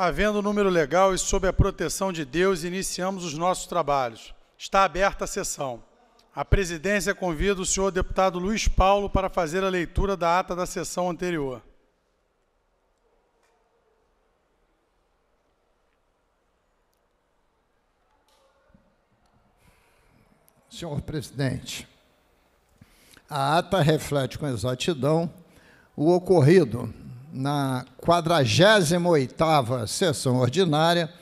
Havendo um número legal e sob a proteção de Deus, iniciamos os nossos trabalhos. Está aberta a sessão. A presidência convida o senhor deputado Luiz Paulo para fazer a leitura da ata da sessão anterior. Senhor presidente, a ata reflete com exatidão o ocorrido na 48ª sessão ordinária,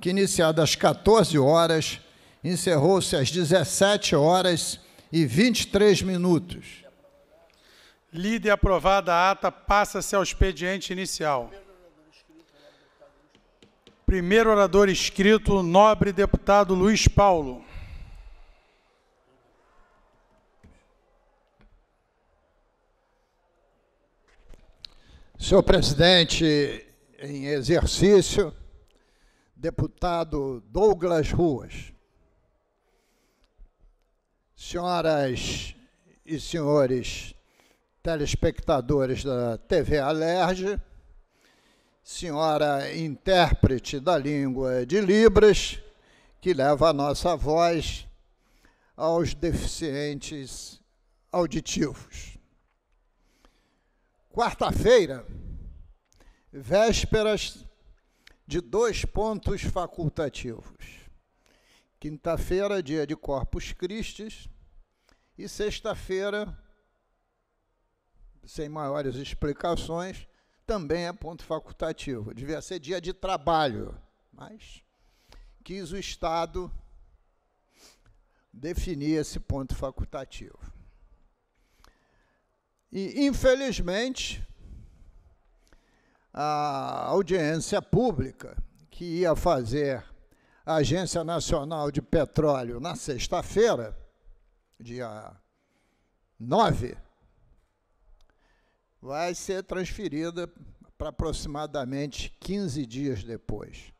que iniciada às 14 horas, encerrou-se às 17 horas e 23 minutos. Lida e aprovada a ata, passa-se ao expediente inicial. Primeiro orador inscrito, nobre deputado Luiz Paulo. Senhor presidente em exercício, deputado Douglas Ruas, senhoras e senhores telespectadores da TV Alerj, senhora intérprete da língua de Libras, que leva a nossa voz aos deficientes auditivos. Quarta-feira, vésperas de dois pontos facultativos. Quinta-feira, dia de Corpus Christi, e sexta-feira, sem maiores explicações, também é ponto facultativo. Devia ser dia de trabalho, mas quis o Estado definir esse ponto facultativo. E, infelizmente, a audiência pública que ia fazer a Agência Nacional de Petróleo na sexta-feira, dia 9, vai ser transferida para aproximadamente 15 dias depois.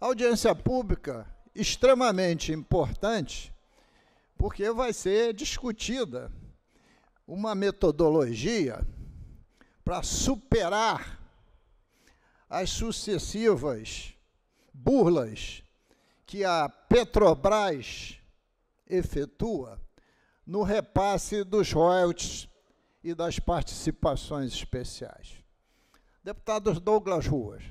A audiência pública extremamente importante, porque vai ser discutida uma metodologia para superar as sucessivas burlas que a Petrobras efetua no repasse dos royalties e das participações especiais. Deputado Douglas Ruas,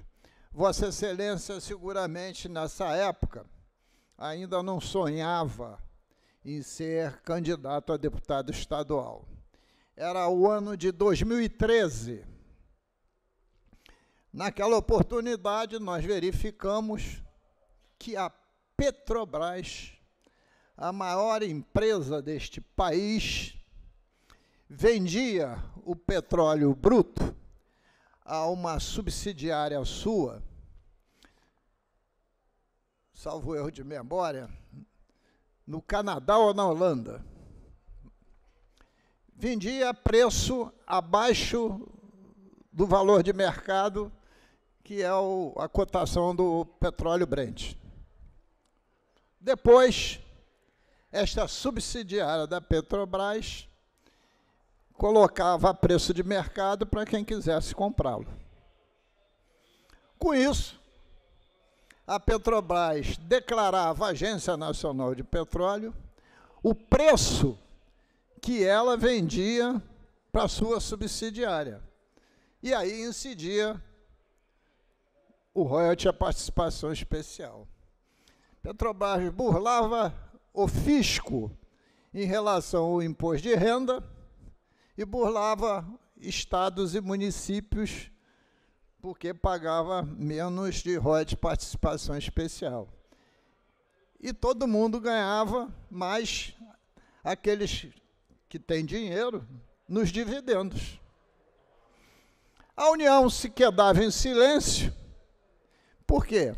Vossa Excelência seguramente nessa época ainda não sonhava em ser candidato a deputado estadual era o ano de 2013. Naquela oportunidade, nós verificamos que a Petrobras, a maior empresa deste país, vendia o petróleo bruto a uma subsidiária sua, salvo erro de memória, no Canadá ou na Holanda vendia a preço abaixo do valor de mercado, que é o, a cotação do petróleo Brent. Depois, esta subsidiária da Petrobras colocava a preço de mercado para quem quisesse comprá-lo. Com isso, a Petrobras declarava à Agência Nacional de Petróleo o preço que ela vendia para sua subsidiária. E aí incidia o royalty a participação especial. Petrobras burlava o fisco em relação ao imposto de renda e burlava estados e municípios porque pagava menos de royalties participação especial. E todo mundo ganhava, mas aqueles que tem dinheiro nos dividendos. A União se quedava em silêncio. Por quê?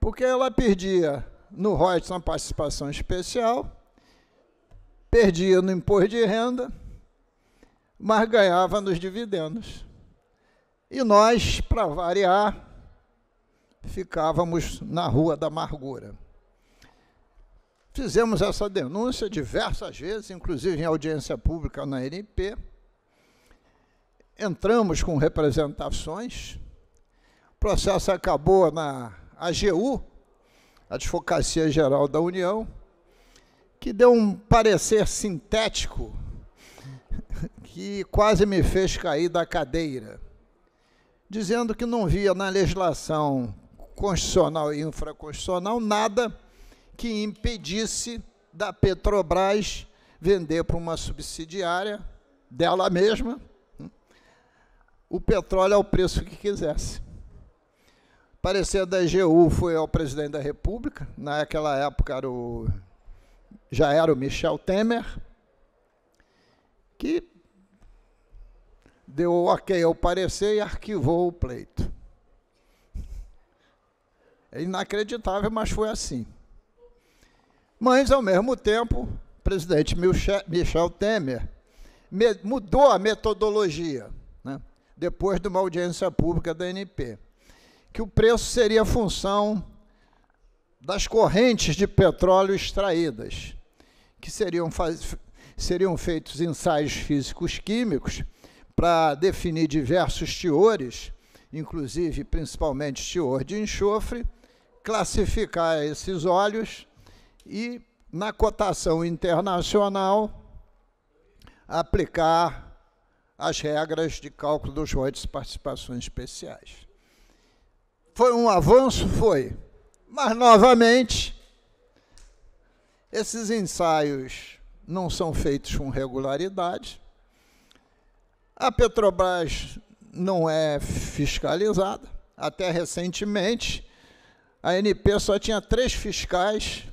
Porque ela perdia no royalties na participação especial, perdia no imposto de renda, mas ganhava nos dividendos. E nós, para variar, ficávamos na rua da amargura. Fizemos essa denúncia diversas vezes, inclusive em audiência pública na NP. Entramos com representações. O processo acabou na AGU, Advocacia Geral da União, que deu um parecer sintético que quase me fez cair da cadeira, dizendo que não via na legislação constitucional e infraconstitucional nada que impedisse da Petrobras vender para uma subsidiária dela mesma né, o petróleo ao preço que quisesse. Parecer da EGU foi ao presidente da República, naquela época era o, já era o Michel Temer, que deu ok ao parecer e arquivou o pleito. É inacreditável, mas foi assim. Mas, ao mesmo tempo, o presidente Michel Temer mudou a metodologia, né, depois de uma audiência pública da NP, que o preço seria função das correntes de petróleo extraídas, que seriam, seriam feitos ensaios físicos químicos para definir diversos teores, inclusive principalmente teor de enxofre, classificar esses óleos e, na cotação internacional, aplicar as regras de cálculo dos royalties de participações especiais. Foi um avanço? Foi. Mas, novamente, esses ensaios não são feitos com regularidade. A Petrobras não é fiscalizada. Até recentemente, a NP só tinha três fiscais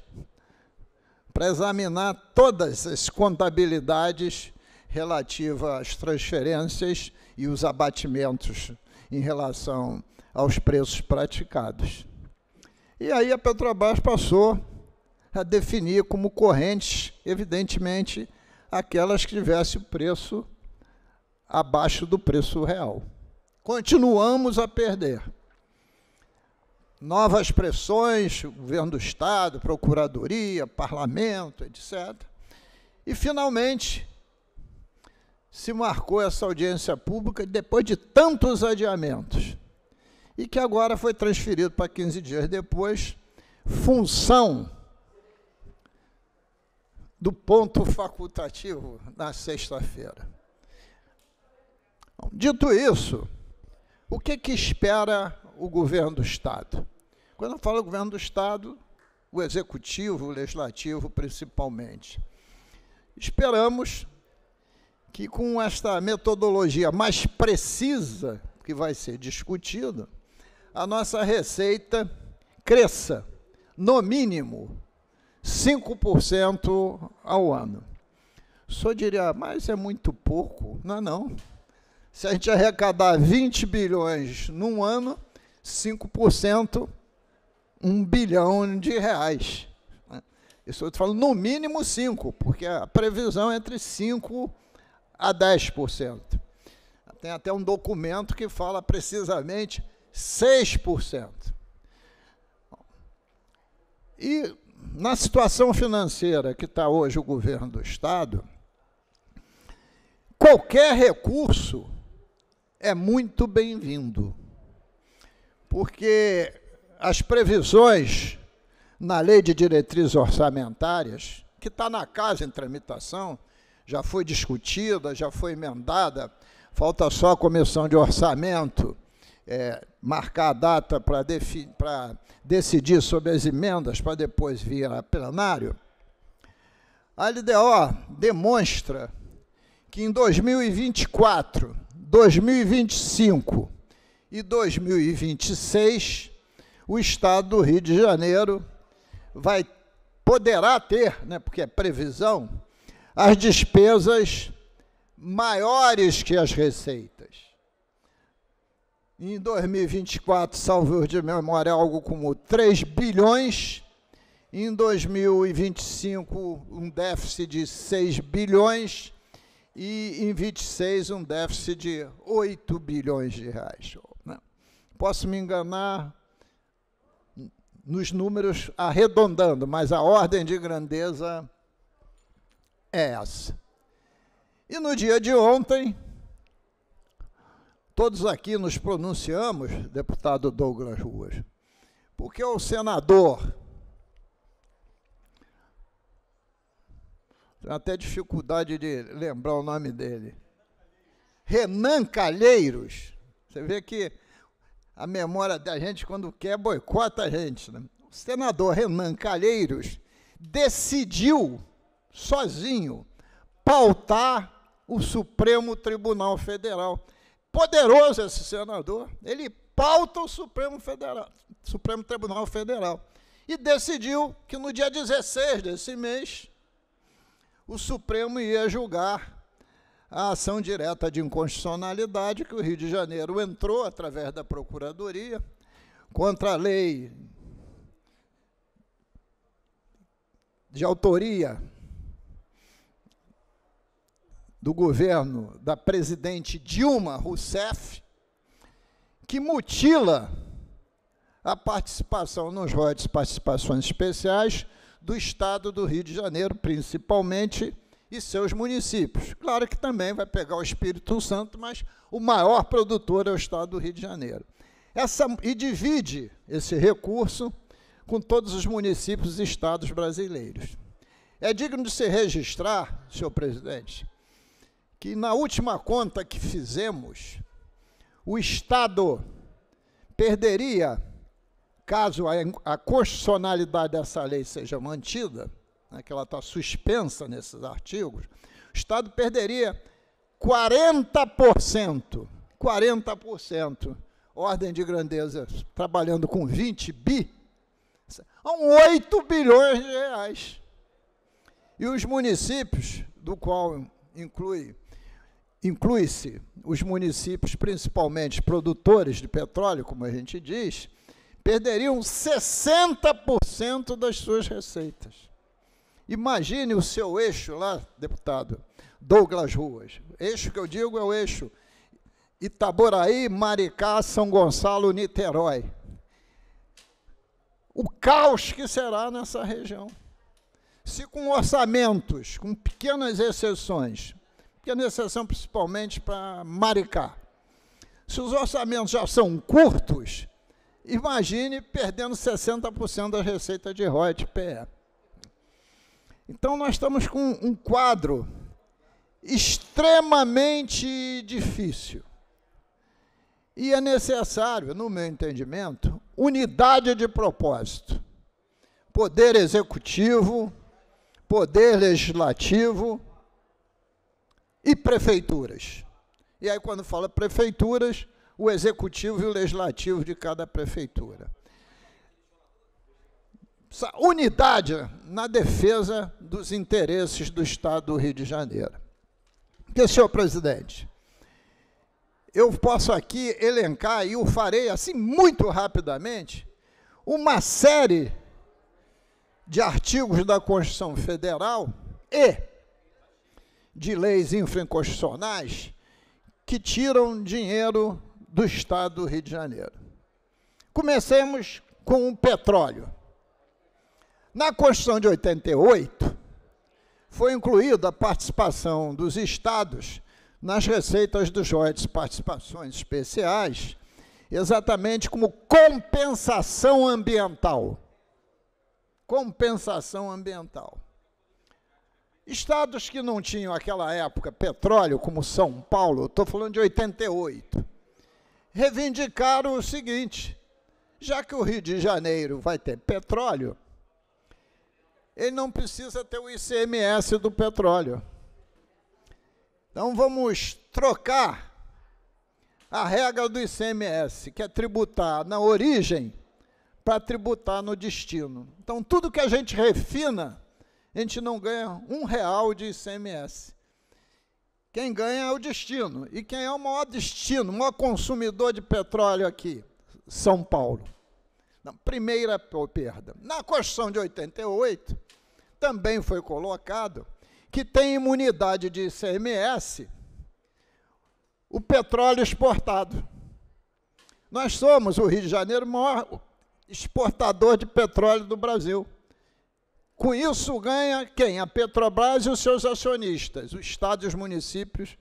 para examinar todas as contabilidades relativas às transferências e os abatimentos em relação aos preços praticados. E aí a Petrobras passou a definir como correntes, evidentemente, aquelas que tivessem o preço abaixo do preço real. Continuamos a perder novas pressões, governo do Estado, procuradoria, parlamento, etc. E, finalmente, se marcou essa audiência pública depois de tantos adiamentos, e que agora foi transferido para 15 dias depois, função do ponto facultativo na sexta-feira. Dito isso, o que, que espera o governo do Estado? Quando eu falo governo do Estado, o executivo, o legislativo principalmente. Esperamos que com esta metodologia mais precisa que vai ser discutida, a nossa receita cresça, no mínimo, 5% ao ano. O senhor diria, mas é muito pouco. Não, é não. Se a gente arrecadar 20 bilhões num ano, 5% um bilhão de reais. Né? Isso eu falando no mínimo 5%, porque a previsão é entre 5% a 10%. Tem até um documento que fala precisamente 6%. E na situação financeira que está hoje o governo do Estado, qualquer recurso é muito bem-vindo. Porque as previsões na lei de diretrizes orçamentárias, que está na casa em tramitação, já foi discutida, já foi emendada, falta só a comissão de orçamento é, marcar a data para decidir sobre as emendas, para depois vir a plenário. A LDO demonstra que em 2024, 2025 e 2026 o Estado do Rio de Janeiro vai poderá ter, né, porque é previsão, as despesas maiores que as receitas. Em 2024, salvo de memória, é algo como 3 bilhões. Em 2025, um déficit de 6 bilhões. E em 26, um déficit de 8 bilhões de reais. Né. Posso me enganar, nos números arredondando, mas a ordem de grandeza é essa. E no dia de ontem, todos aqui nos pronunciamos, deputado Douglas Ruas, porque o senador. Tenho até dificuldade de lembrar o nome dele. Renan Calheiros. Você vê que a memória da gente quando quer boicota a gente. Né? O senador Renan Calheiros decidiu sozinho pautar o Supremo Tribunal Federal. Poderoso esse senador, ele pauta o Supremo, Federal, Supremo Tribunal Federal. E decidiu que no dia 16 desse mês, o Supremo ia julgar a ação direta de inconstitucionalidade que o Rio de Janeiro entrou através da Procuradoria contra a lei de autoria do governo da presidente Dilma Rousseff, que mutila a participação nos votos participações especiais do Estado do Rio de Janeiro, principalmente e seus municípios. Claro que também vai pegar o Espírito Santo, mas o maior produtor é o estado do Rio de Janeiro. Essa, e divide esse recurso com todos os municípios e estados brasileiros. É digno de se registrar, senhor presidente, que na última conta que fizemos, o Estado perderia, caso a, a constitucionalidade dessa lei seja mantida, né, que ela está suspensa nesses artigos, o Estado perderia 40%, 40%, ordem de grandeza, trabalhando com 20 bi, são 8 bilhões de reais. E os municípios, do qual inclui inclui-se os municípios principalmente produtores de petróleo, como a gente diz, perderiam 60% das suas receitas. Imagine o seu eixo lá, deputado Douglas Ruas. Eixo que eu digo é o eixo Itaboraí, Maricá, São Gonçalo, Niterói. O caos que será nessa região. Se com orçamentos, com pequenas exceções, pequena exceção principalmente para Maricá, se os orçamentos já são curtos, imagine perdendo 60% da receita de royalties PE. Então, nós estamos com um quadro extremamente difícil. E é necessário, no meu entendimento, unidade de propósito. Poder executivo, poder legislativo e prefeituras. E aí, quando fala prefeituras, o executivo e o legislativo de cada prefeitura unidade na defesa dos interesses do Estado do Rio de Janeiro. Porque, senhor presidente, eu posso aqui elencar, e o farei assim muito rapidamente, uma série de artigos da Constituição Federal e de leis infraconstitucionais que tiram dinheiro do Estado do Rio de Janeiro. Comecemos com o petróleo. Na Constituição de 88, foi incluída a participação dos estados nas receitas dos royalties participações especiais, exatamente como compensação ambiental. Compensação ambiental. Estados que não tinham, naquela época, petróleo, como São Paulo, estou falando de 88, reivindicaram o seguinte: já que o Rio de Janeiro vai ter petróleo, ele não precisa ter o ICMS do petróleo. Então vamos trocar a regra do ICMS, que é tributar na origem para tributar no destino. Então tudo que a gente refina, a gente não ganha um real de ICMS. Quem ganha é o destino. E quem é o maior destino, o maior consumidor de petróleo aqui? São Paulo. Não, primeira perda. Na Constituição de 88, também foi colocado que tem imunidade de ICMS o petróleo exportado. Nós somos, o Rio de Janeiro, o maior exportador de petróleo do Brasil. Com isso ganha quem? A Petrobras e os seus acionistas, o Estado e os municípios,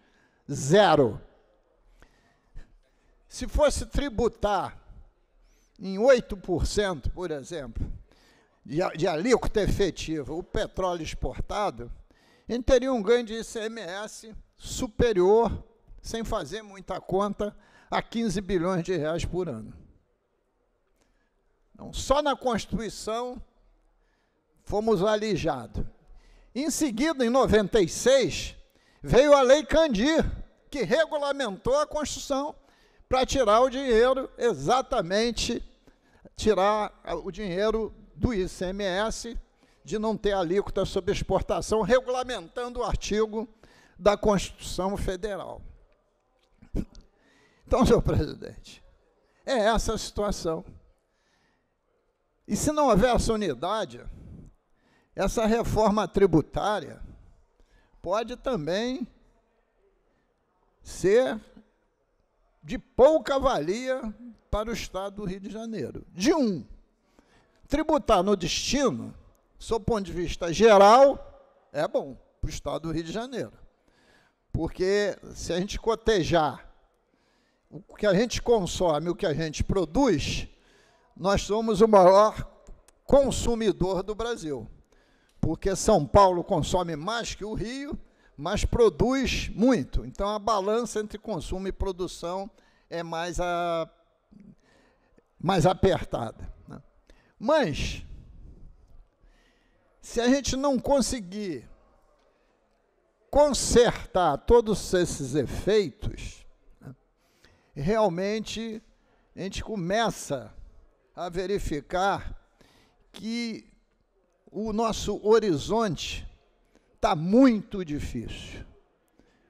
zero. Se fosse tributar em 8%, por exemplo, de, de alíquota efetiva, o petróleo exportado, ele teria um ganho de ICMS superior, sem fazer muita conta, a 15 bilhões de reais por ano. Então, só na Constituição fomos alijados. Em seguida, em 96, veio a Lei Candir, que regulamentou a construção para tirar o dinheiro, exatamente tirar o dinheiro do ICMS, de não ter alíquota sobre exportação, regulamentando o artigo da Constituição Federal. Então, senhor presidente, é essa a situação. E se não houver essa unidade, essa reforma tributária pode também ser de pouca valia para o Estado do Rio de Janeiro. De um, tributar no destino, do ponto de vista geral, é bom para o Estado do Rio de Janeiro. Porque se a gente cotejar o que a gente consome, o que a gente produz, nós somos o maior consumidor do Brasil. Porque São Paulo consome mais que o Rio mas produz muito. Então a balança entre consumo e produção é mais, a, mais apertada. Né? Mas se a gente não conseguir consertar todos esses efeitos, né, realmente a gente começa a verificar que o nosso horizonte Está muito difícil.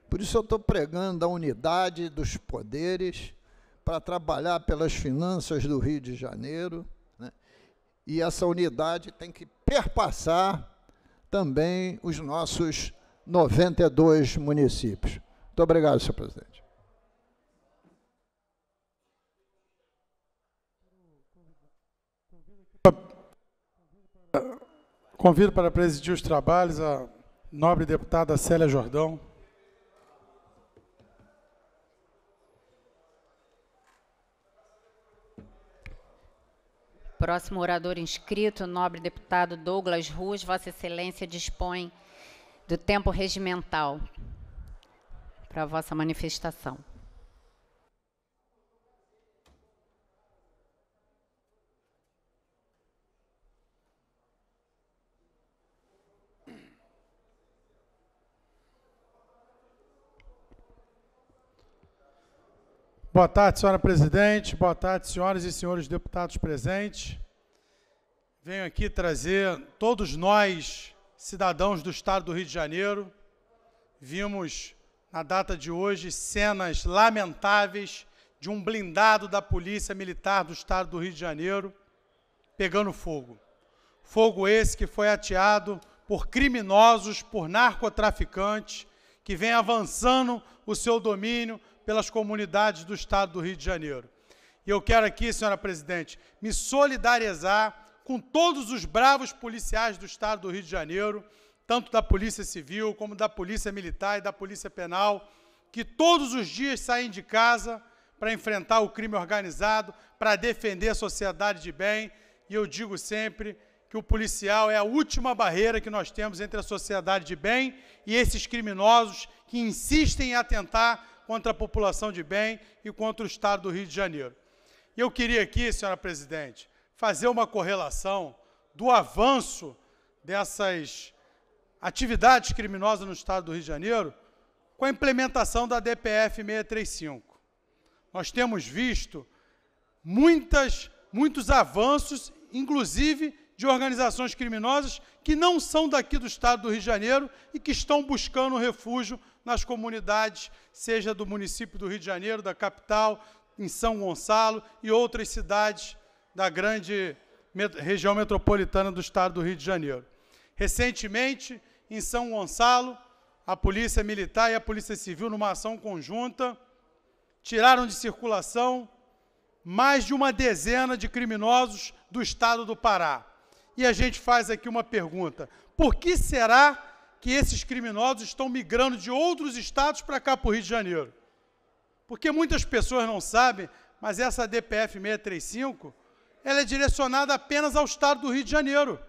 Por isso eu estou pregando a unidade dos poderes para trabalhar pelas finanças do Rio de Janeiro. Né? E essa unidade tem que perpassar também os nossos 92 municípios. Muito obrigado, senhor presidente. Convido para presidir os trabalhos a nobre deputada Célia Jordão. Próximo orador inscrito, nobre deputado Douglas Ruz, Vossa Excelência dispõe do tempo regimental para a vossa manifestação. Boa tarde, senhora presidente. Boa tarde, senhoras e senhores deputados presentes. Venho aqui trazer todos nós, cidadãos do estado do Rio de Janeiro, vimos na data de hoje cenas lamentáveis de um blindado da Polícia Militar do estado do Rio de Janeiro pegando fogo. Fogo esse que foi ateado por criminosos, por narcotraficantes, que vem avançando o seu domínio pelas comunidades do Estado do Rio de Janeiro. E eu quero aqui, senhora presidente, me solidarizar com todos os bravos policiais do Estado do Rio de Janeiro, tanto da Polícia Civil, como da Polícia Militar e da Polícia Penal, que todos os dias saem de casa para enfrentar o crime organizado, para defender a sociedade de bem. E eu digo sempre que o policial é a última barreira que nós temos entre a sociedade de bem e esses criminosos que insistem em atentar contra a população de bem e contra o Estado do Rio de Janeiro. E eu queria aqui, senhora presidente, fazer uma correlação do avanço dessas atividades criminosas no Estado do Rio de Janeiro com a implementação da DPF 635. Nós temos visto muitas, muitos avanços, inclusive de organizações criminosas que não são daqui do Estado do Rio de Janeiro e que estão buscando refúgio nas comunidades, seja do município do Rio de Janeiro, da capital, em São Gonçalo e outras cidades da grande met região metropolitana do estado do Rio de Janeiro. Recentemente, em São Gonçalo, a Polícia Militar e a Polícia Civil, numa ação conjunta, tiraram de circulação mais de uma dezena de criminosos do estado do Pará. E a gente faz aqui uma pergunta: por que será que esses criminosos estão migrando de outros estados para cá, para o Rio de Janeiro. Porque muitas pessoas não sabem, mas essa DPF 635, ela é direcionada apenas ao estado do Rio de Janeiro.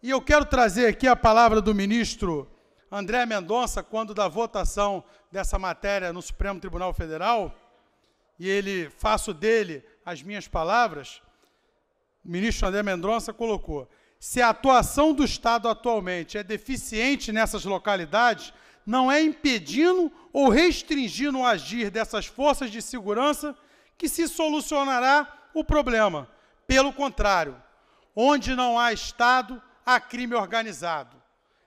E eu quero trazer aqui a palavra do ministro André Mendonça, quando da votação dessa matéria no Supremo Tribunal Federal, e ele faço dele as minhas palavras, o ministro André Mendonça colocou: se a atuação do Estado atualmente é deficiente nessas localidades, não é impedindo ou restringindo o agir dessas forças de segurança que se solucionará o problema. Pelo contrário, onde não há Estado, há crime organizado.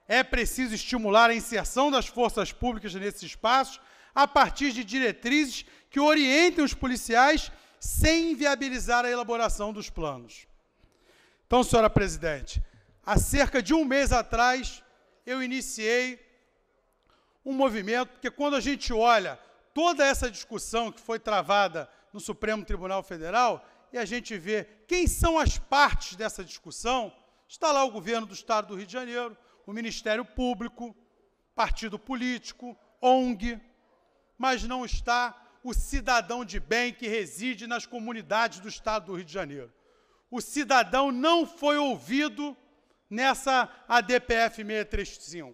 É preciso estimular a inserção das forças públicas nesses espaços a partir de diretrizes que orientem os policiais sem inviabilizar a elaboração dos planos. Então, senhora presidente, há cerca de um mês atrás, eu iniciei um movimento, porque quando a gente olha toda essa discussão que foi travada no Supremo Tribunal Federal, e a gente vê quem são as partes dessa discussão, está lá o governo do Estado do Rio de Janeiro, o Ministério Público, partido político, ONG, mas não está o cidadão de bem que reside nas comunidades do Estado do Rio de Janeiro o cidadão não foi ouvido nessa ADPF 635.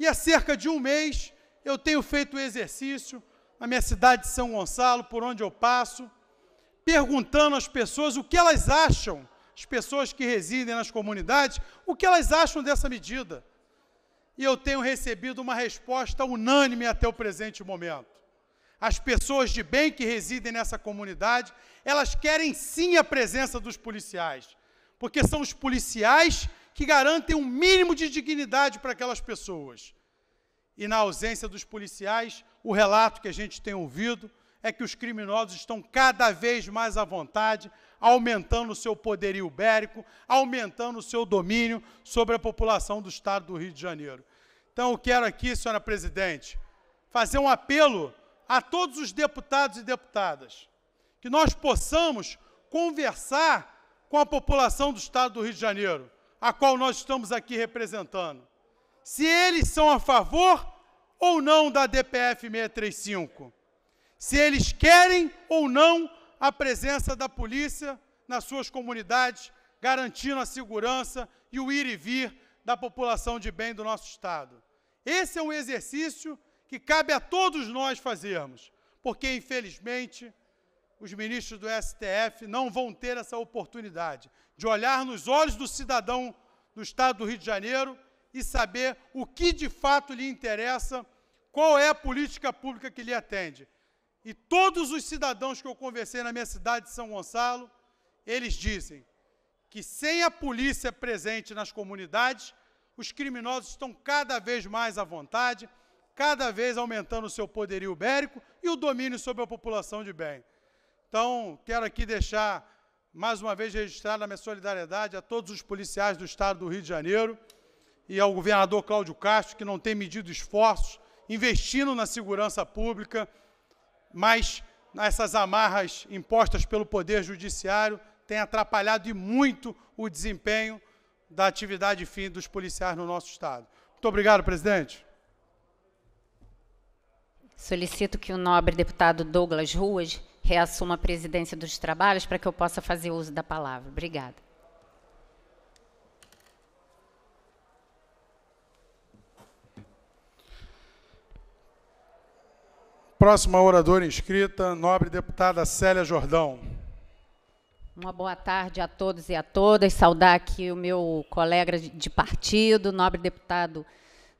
E há cerca de um mês eu tenho feito o exercício na minha cidade de São Gonçalo, por onde eu passo, perguntando às pessoas o que elas acham, as pessoas que residem nas comunidades, o que elas acham dessa medida. E eu tenho recebido uma resposta unânime até o presente momento as pessoas de bem que residem nessa comunidade, elas querem sim a presença dos policiais, porque são os policiais que garantem um mínimo de dignidade para aquelas pessoas. E na ausência dos policiais, o relato que a gente tem ouvido é que os criminosos estão cada vez mais à vontade, aumentando o seu poderio bélico, aumentando o seu domínio sobre a população do estado do Rio de Janeiro. Então, eu quero aqui, senhora presidente, fazer um apelo a todos os deputados e deputadas que nós possamos conversar com a população do Estado do Rio de Janeiro, a qual nós estamos aqui representando, se eles são a favor ou não da DPF 635, se eles querem ou não a presença da polícia nas suas comunidades, garantindo a segurança e o ir e vir da população de bem do nosso Estado. Esse é um exercício que cabe a todos nós fazermos, porque infelizmente os ministros do STF não vão ter essa oportunidade de olhar nos olhos do cidadão do estado do Rio de Janeiro e saber o que de fato lhe interessa, qual é a política pública que lhe atende. E todos os cidadãos que eu conversei na minha cidade de São Gonçalo, eles dizem que sem a polícia presente nas comunidades, os criminosos estão cada vez mais à vontade, cada vez aumentando o seu poderio bélico e o domínio sobre a população de bem. Então, quero aqui deixar mais uma vez registrada a minha solidariedade a todos os policiais do Estado do Rio de Janeiro e ao governador Cláudio Castro, que não tem medido esforços, investindo na segurança pública, mas essas amarras impostas pelo Poder Judiciário têm atrapalhado e muito o desempenho da atividade fim dos policiais no nosso Estado. Muito obrigado, presidente. Solicito que o nobre deputado Douglas Ruas reassuma a presidência dos trabalhos para que eu possa fazer uso da palavra. Obrigada. Próxima oradora inscrita, nobre deputada Célia Jordão. Uma boa tarde a todos e a todas. Saudar aqui o meu colega de partido, nobre deputado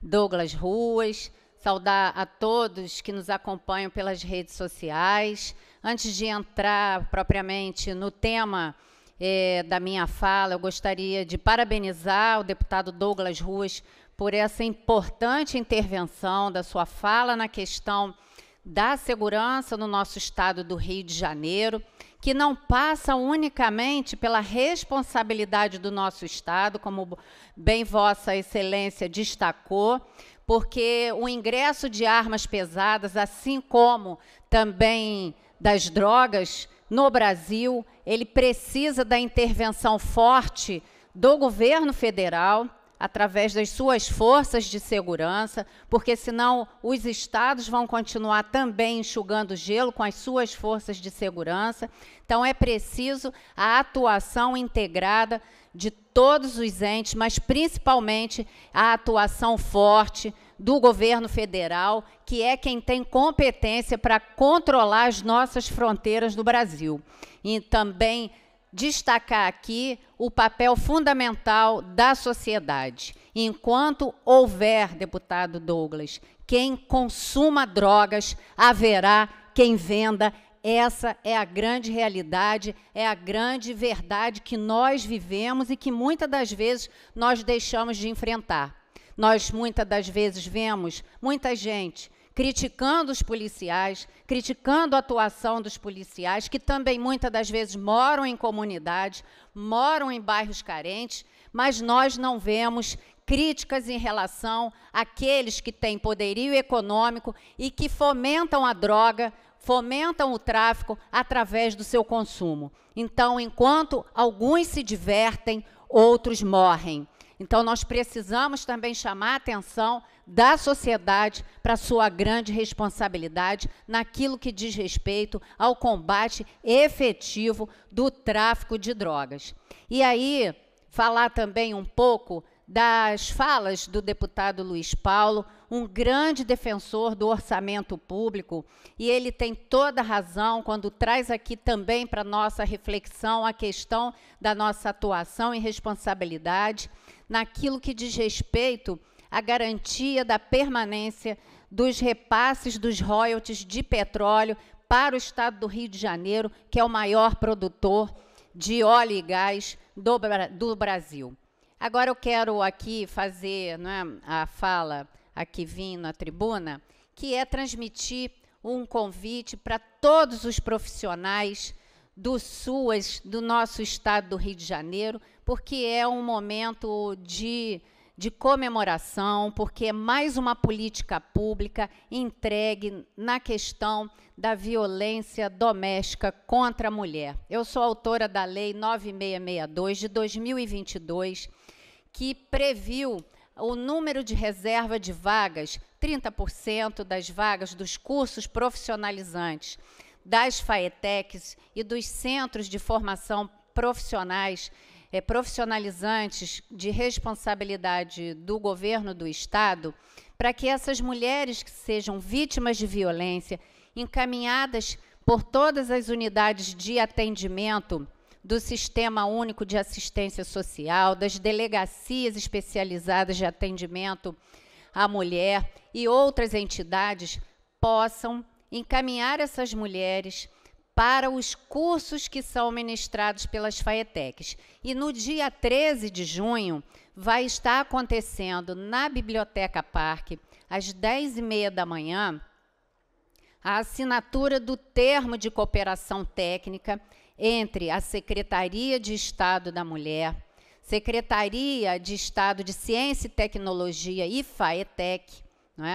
Douglas Ruas saudar a todos que nos acompanham pelas redes sociais. Antes de entrar propriamente no tema é, da minha fala, eu gostaria de parabenizar o deputado Douglas Ruas por essa importante intervenção da sua fala na questão da segurança no nosso estado do Rio de Janeiro, que não passa unicamente pela responsabilidade do nosso estado, como bem vossa excelência destacou, porque o ingresso de armas pesadas, assim como também das drogas no Brasil, ele precisa da intervenção forte do governo federal através das suas forças de segurança, porque senão os estados vão continuar também enxugando gelo com as suas forças de segurança. Então é preciso a atuação integrada de todos os entes, mas principalmente a atuação forte do governo federal, que é quem tem competência para controlar as nossas fronteiras do Brasil. E também destacar aqui o papel fundamental da sociedade. Enquanto houver, deputado Douglas, quem consuma drogas, haverá quem venda essa é a grande realidade, é a grande verdade que nós vivemos e que muitas das vezes nós deixamos de enfrentar. Nós muitas das vezes vemos muita gente criticando os policiais, criticando a atuação dos policiais, que também muitas das vezes moram em comunidades, moram em bairros carentes, mas nós não vemos críticas em relação àqueles que têm poderio econômico e que fomentam a droga, fomentam o tráfico através do seu consumo. Então, enquanto alguns se divertem, outros morrem. Então, nós precisamos também chamar a atenção da sociedade para sua grande responsabilidade naquilo que diz respeito ao combate efetivo do tráfico de drogas. E aí, falar também um pouco das falas do deputado Luiz Paulo, um grande defensor do orçamento público e ele tem toda razão quando traz aqui também para nossa reflexão a questão da nossa atuação e responsabilidade naquilo que diz respeito à garantia da permanência dos repasses dos royalties de petróleo para o estado do Rio de Janeiro, que é o maior produtor de óleo e gás do, do Brasil. Agora eu quero aqui fazer né, a fala aqui vim na tribuna, que é transmitir um convite para todos os profissionais do SUAS, do nosso estado do Rio de Janeiro, porque é um momento de, de comemoração, porque é mais uma política pública entregue na questão da violência doméstica contra a mulher. Eu sou autora da Lei 9662 de 2022, que previu o número de reserva de vagas, 30% das vagas dos cursos profissionalizantes, das FAETECs e dos centros de formação profissionais, eh, profissionalizantes de responsabilidade do governo do Estado, para que essas mulheres que sejam vítimas de violência, encaminhadas por todas as unidades de atendimento do Sistema Único de Assistência Social, das delegacias especializadas de atendimento à mulher e outras entidades possam encaminhar essas mulheres para os cursos que são ministrados pelas FAETECs. E no dia 13 de junho, vai estar acontecendo na Biblioteca Parque, às 10h30 da manhã, a assinatura do termo de cooperação técnica entre a Secretaria de Estado da Mulher, Secretaria de Estado de Ciência e Tecnologia e FAETEC.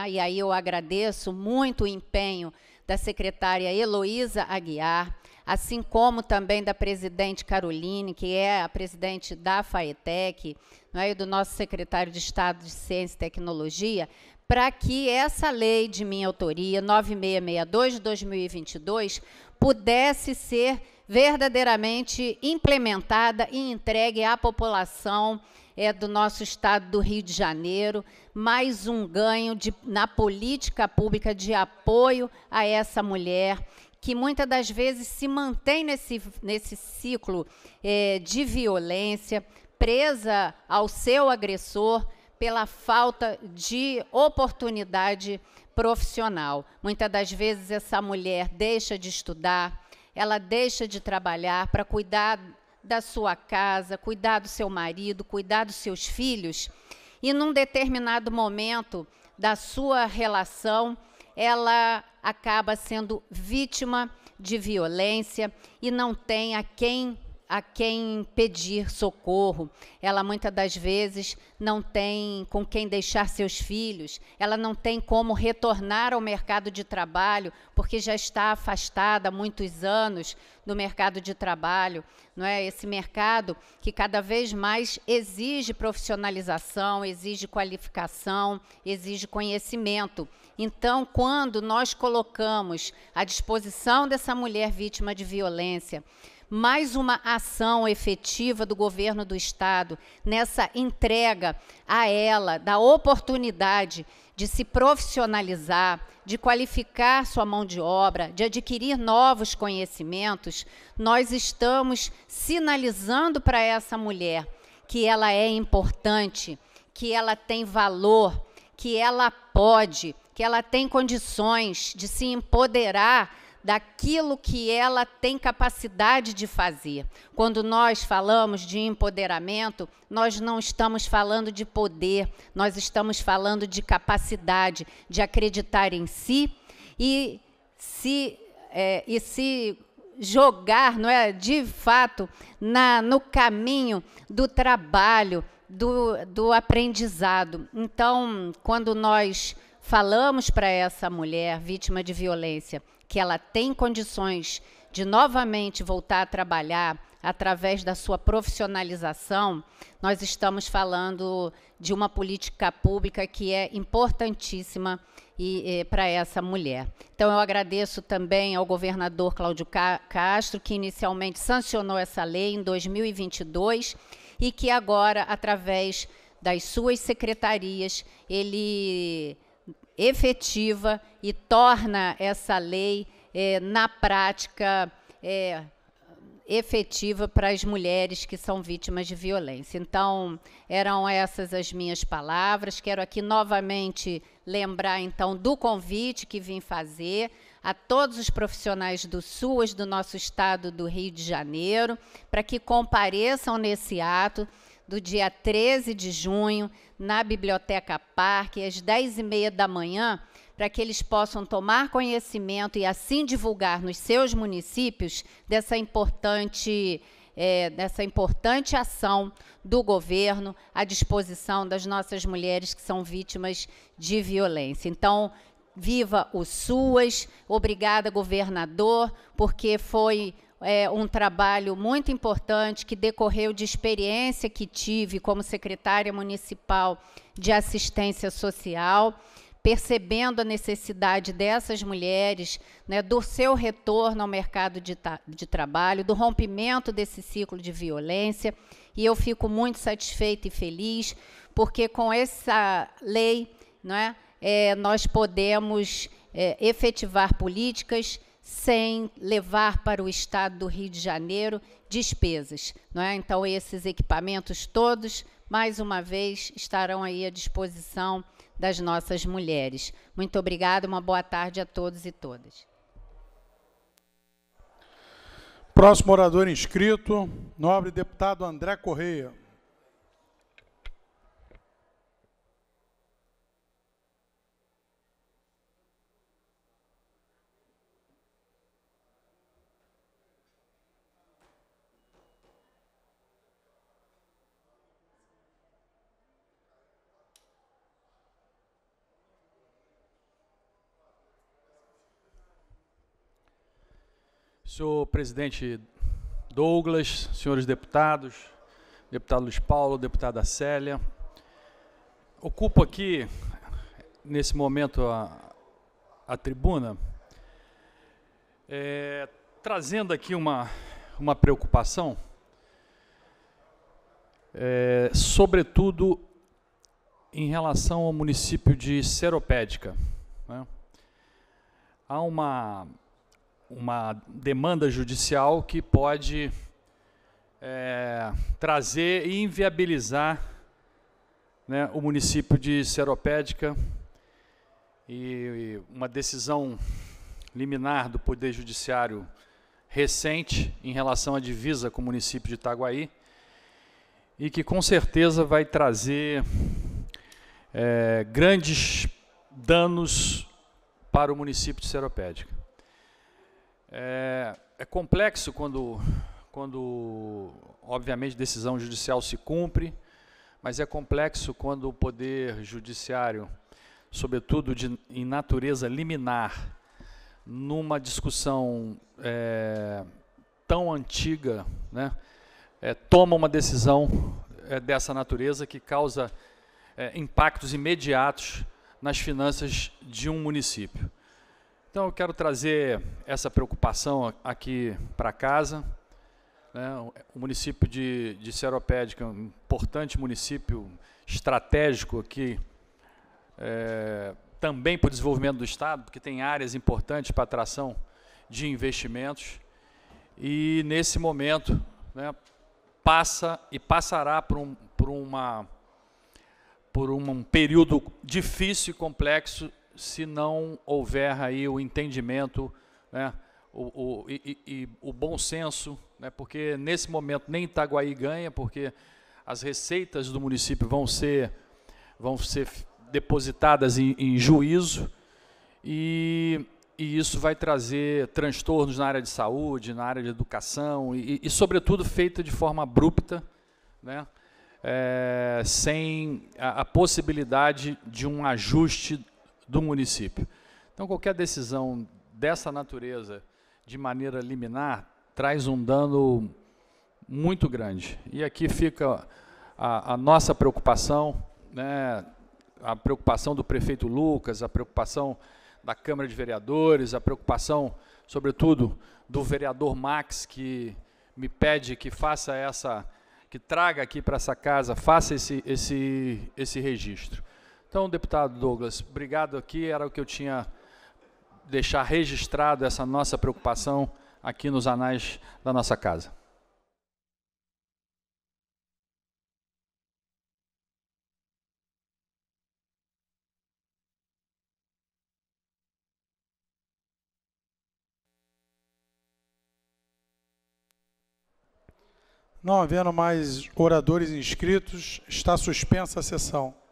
É? E aí eu agradeço muito o empenho da secretária Heloísa Aguiar, assim como também da presidente Caroline, que é a presidente da FAETEC, não é? e do nosso secretário de Estado de Ciência e Tecnologia, para que essa lei de minha autoria, 9662 de 2022, pudesse ser verdadeiramente implementada e entregue à população é, do nosso estado do Rio de Janeiro, mais um ganho de, na política pública de apoio a essa mulher que muitas das vezes se mantém nesse, nesse ciclo é, de violência, presa ao seu agressor pela falta de oportunidade profissional. Muitas das vezes essa mulher deixa de estudar, ela deixa de trabalhar para cuidar da sua casa, cuidar do seu marido, cuidar dos seus filhos, e num determinado momento da sua relação, ela acaba sendo vítima de violência e não tem a quem a quem pedir socorro. Ela muitas das vezes não tem com quem deixar seus filhos, ela não tem como retornar ao mercado de trabalho, porque já está afastada há muitos anos do mercado de trabalho, não é? Esse mercado que cada vez mais exige profissionalização, exige qualificação, exige conhecimento. Então, quando nós colocamos à disposição dessa mulher vítima de violência, mais uma ação efetiva do governo do Estado nessa entrega a ela da oportunidade de se profissionalizar, de qualificar sua mão de obra, de adquirir novos conhecimentos, nós estamos sinalizando para essa mulher que ela é importante, que ela tem valor, que ela pode, que ela tem condições de se empoderar daquilo que ela tem capacidade de fazer. Quando nós falamos de empoderamento, nós não estamos falando de poder, nós estamos falando de capacidade, de acreditar em si e se, é, e se jogar, não é, de fato, na, no caminho do trabalho, do, do aprendizado. Então, quando nós Falamos para essa mulher vítima de violência que ela tem condições de novamente voltar a trabalhar através da sua profissionalização. Nós estamos falando de uma política pública que é importantíssima e, e, para essa mulher. Então, eu agradeço também ao governador Cláudio Castro, que inicialmente sancionou essa lei em 2022 e que agora, através das suas secretarias, ele efetiva e torna essa lei é, na prática é, efetiva para as mulheres que são vítimas de violência. Então, eram essas as minhas palavras. Quero aqui novamente lembrar, então, do convite que vim fazer a todos os profissionais do SUAS do nosso estado do Rio de Janeiro, para que compareçam nesse ato do dia 13 de junho, na Biblioteca Parque, às 10h30 da manhã, para que eles possam tomar conhecimento e assim divulgar nos seus municípios dessa importante. É, dessa importante ação do governo à disposição das nossas mulheres que são vítimas de violência. Então, viva o SUAS, obrigada, governador, porque foi é, um trabalho muito importante que decorreu de experiência que tive como secretária municipal de assistência social, percebendo a necessidade dessas mulheres, né, do seu retorno ao mercado de, de trabalho, do rompimento desse ciclo de violência. E eu fico muito satisfeita e feliz, porque com essa lei né, é, nós podemos é, efetivar políticas sem levar para o estado do Rio de Janeiro despesas. Não é? Então, esses equipamentos todos, mais uma vez, estarão aí à disposição das nossas mulheres. Muito obrigada, uma boa tarde a todos e todas. Próximo orador inscrito, nobre deputado André Correia. Senhor presidente Douglas, senhores deputados, deputado Luiz Paulo, deputada Célia, ocupo aqui, nesse momento, a, a tribuna, é, trazendo aqui uma, uma preocupação, é, sobretudo em relação ao município de Seropédica. Né? Há uma uma demanda judicial que pode é, trazer e inviabilizar né, o município de Seropédica e, e uma decisão liminar do Poder Judiciário recente em relação à divisa com o município de Itaguaí e que com certeza vai trazer é, grandes danos para o município de Seropédica. É, é, complexo quando, quando, obviamente, decisão judicial se cumpre, mas é complexo quando o poder judiciário, sobretudo de, em natureza liminar, numa discussão é, tão antiga, né, é, toma uma decisão é, dessa natureza que causa é, impactos imediatos nas finanças de um município. Então eu quero trazer essa preocupação aqui para casa. Né? O município de, de Seropédica, é um importante município estratégico aqui, é, também para o desenvolvimento do Estado, porque tem áreas importantes para atração de investimentos. E nesse momento né, passa e passará por, um, por, uma, por um período difícil e complexo se não houver aí o entendimento né, o, o, e, e, o bom senso, né, porque nesse momento nem Itaguaí ganha, porque as receitas do município vão ser, vão ser depositadas em, em juízo e, e, isso vai trazer transtornos na área de saúde, na área de educação e, e sobretudo, feita de forma abrupta, né, é, sem a, a possibilidade de um ajuste do município. Então, qualquer decisão dessa natureza, de maneira liminar, traz um dano muito grande. E aqui fica a, a nossa preocupação, né, a preocupação do prefeito Lucas, a preocupação da Câmara de Vereadores, a preocupação, sobretudo, do vereador Max, que me pede que faça essa, que traga aqui para essa casa, faça esse, esse, esse registro. Então, deputado Douglas, obrigado aqui. Era o que eu tinha deixar registrado essa nossa preocupação aqui nos anais da nossa casa. Não havendo mais oradores inscritos, está suspensa a sessão.